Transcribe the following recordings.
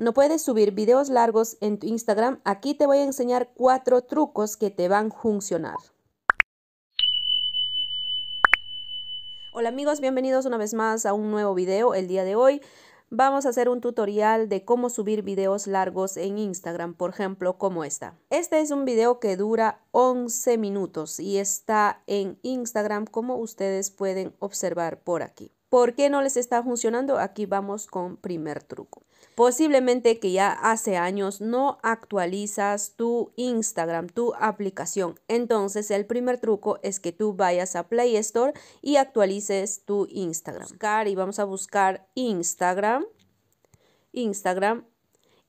No puedes subir videos largos en tu Instagram. Aquí te voy a enseñar cuatro trucos que te van a funcionar. Hola amigos, bienvenidos una vez más a un nuevo video. El día de hoy vamos a hacer un tutorial de cómo subir videos largos en Instagram, por ejemplo, como esta. Este es un video que dura 11 minutos y está en Instagram, como ustedes pueden observar por aquí. ¿Por qué no les está funcionando? Aquí vamos con primer truco. Posiblemente que ya hace años no actualizas tu Instagram, tu aplicación. Entonces el primer truco es que tú vayas a Play Store y actualices tu Instagram. Buscar y vamos a buscar Instagram. Instagram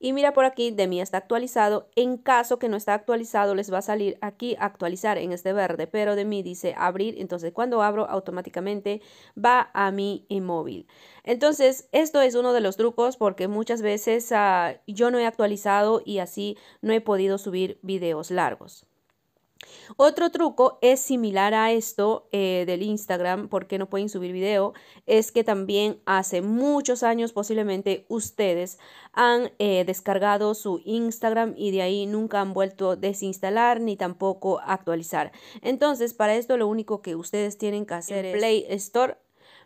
y mira por aquí, de mí está actualizado. En caso que no está actualizado, les va a salir aquí actualizar en este verde, pero de mí dice abrir. Entonces, cuando abro, automáticamente va a mi móvil. Entonces, esto es uno de los trucos porque muchas veces ah, yo no he actualizado y así no he podido subir videos largos. Otro truco es similar a esto eh, del Instagram, porque no pueden subir video, es que también hace muchos años posiblemente ustedes han eh, descargado su Instagram y de ahí nunca han vuelto a desinstalar ni tampoco actualizar. Entonces, para esto lo único que ustedes tienen que hacer es Play Store.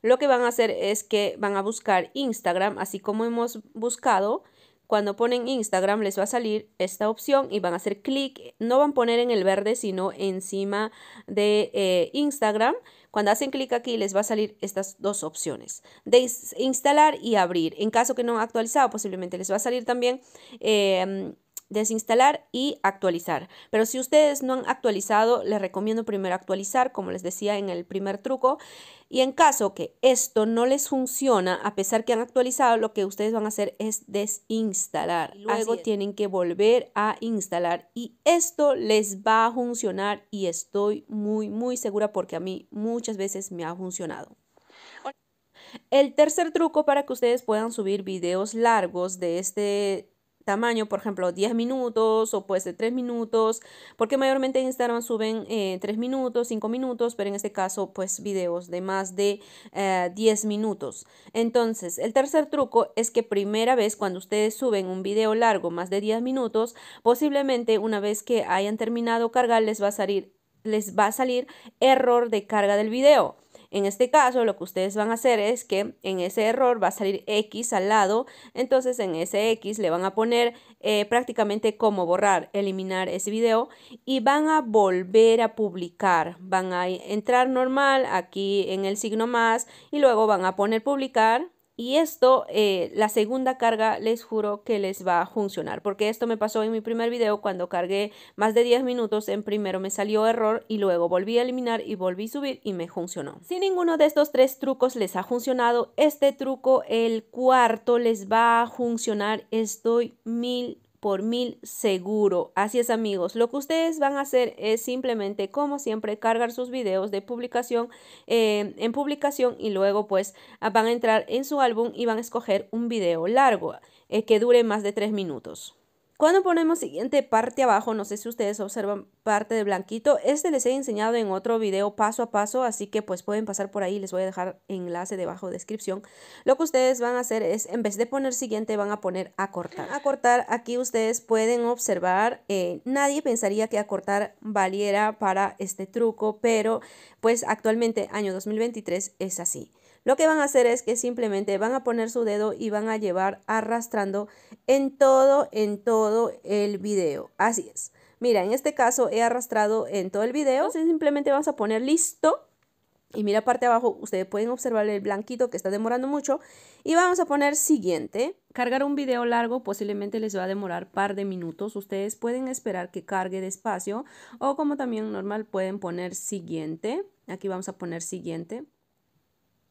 Lo que van a hacer es que van a buscar Instagram, así como hemos buscado cuando ponen Instagram les va a salir esta opción y van a hacer clic, no van a poner en el verde sino encima de eh, Instagram. Cuando hacen clic aquí les va a salir estas dos opciones de instalar y abrir. En caso que no han actualizado posiblemente les va a salir también em, desinstalar y actualizar. Pero si ustedes no han actualizado, les recomiendo primero actualizar, como les decía en el primer truco. Y en caso que esto no les funciona, a pesar que han actualizado, lo que ustedes van a hacer es desinstalar. Luego tienen que volver a instalar y esto les va a funcionar y estoy muy, muy segura porque a mí muchas veces me ha funcionado. El tercer truco para que ustedes puedan subir videos largos de este tamaño, por ejemplo, 10 minutos o pues de 3 minutos, porque mayormente en Instagram suben 3 eh, minutos, 5 minutos, pero en este caso, pues videos de más de 10 eh, minutos. Entonces, el tercer truco es que primera vez cuando ustedes suben un video largo, más de 10 minutos, posiblemente una vez que hayan terminado cargar, les va a salir les va a salir error de carga del video. En este caso, lo que ustedes van a hacer es que en ese error va a salir X al lado, entonces en ese X le van a poner eh, prácticamente como borrar, eliminar ese video y van a volver a publicar. Van a entrar normal aquí en el signo más y luego van a poner publicar y esto, eh, la segunda carga, les juro que les va a funcionar, porque esto me pasó en mi primer video cuando cargué más de 10 minutos, en primero me salió error y luego volví a eliminar y volví a subir y me funcionó. Si ninguno de estos tres trucos les ha funcionado, este truco, el cuarto, les va a funcionar, estoy mil por mil seguro. Así es amigos, lo que ustedes van a hacer es simplemente como siempre cargar sus videos de publicación eh, en publicación y luego pues ah, van a entrar en su álbum y van a escoger un video largo eh, que dure más de tres minutos. Cuando ponemos siguiente parte abajo, no sé si ustedes observan parte de blanquito, este les he enseñado en otro video paso a paso, así que pues pueden pasar por ahí, les voy a dejar enlace debajo de descripción. Lo que ustedes van a hacer es, en vez de poner siguiente, van a poner acortar. cortar, aquí ustedes pueden observar, eh, nadie pensaría que acortar valiera para este truco, pero pues actualmente año 2023 es así. Lo que van a hacer es que simplemente van a poner su dedo y van a llevar arrastrando en todo, en todo el video. Así es. Mira, en este caso he arrastrado en todo el video. simplemente vamos a poner listo. Y mira parte abajo, ustedes pueden observar el blanquito que está demorando mucho. Y vamos a poner siguiente. Cargar un video largo posiblemente les va a demorar par de minutos. Ustedes pueden esperar que cargue despacio o como también normal pueden poner siguiente. Aquí vamos a poner siguiente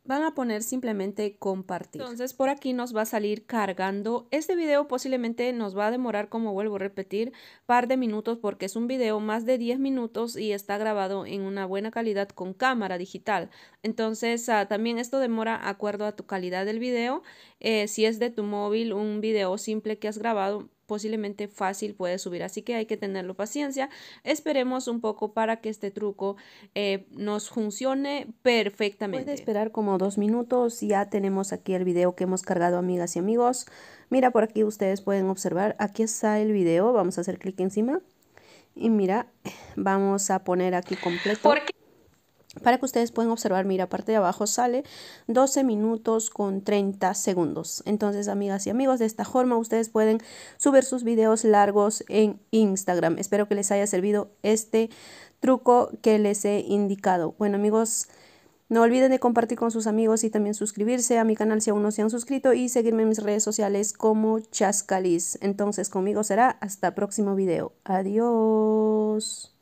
van a poner simplemente compartir. Entonces por aquí nos va a salir cargando. Este video posiblemente nos va a demorar, como vuelvo a repetir, par de minutos porque es un video más de 10 minutos y está grabado en una buena calidad con cámara digital. Entonces ah, también esto demora acuerdo a tu calidad del video. Eh, si es de tu móvil, un video simple que has grabado, posiblemente fácil puede subir, así que hay que tenerlo paciencia. Esperemos un poco para que este truco eh, nos funcione perfectamente. Puede esperar como dos minutos, ya tenemos aquí el video que hemos cargado amigas y amigos. Mira, por aquí ustedes pueden observar, aquí está el video, vamos a hacer clic encima. Y mira, vamos a poner aquí completo para que ustedes puedan observar, mira, parte de abajo sale 12 minutos con 30 segundos. Entonces, amigas y amigos, de esta forma ustedes pueden subir sus videos largos en Instagram. Espero que les haya servido este truco que les he indicado. Bueno, amigos, no olviden de compartir con sus amigos y también suscribirse a mi canal si aún no se han suscrito y seguirme en mis redes sociales como chascaliz Entonces, conmigo será hasta próximo video. Adiós.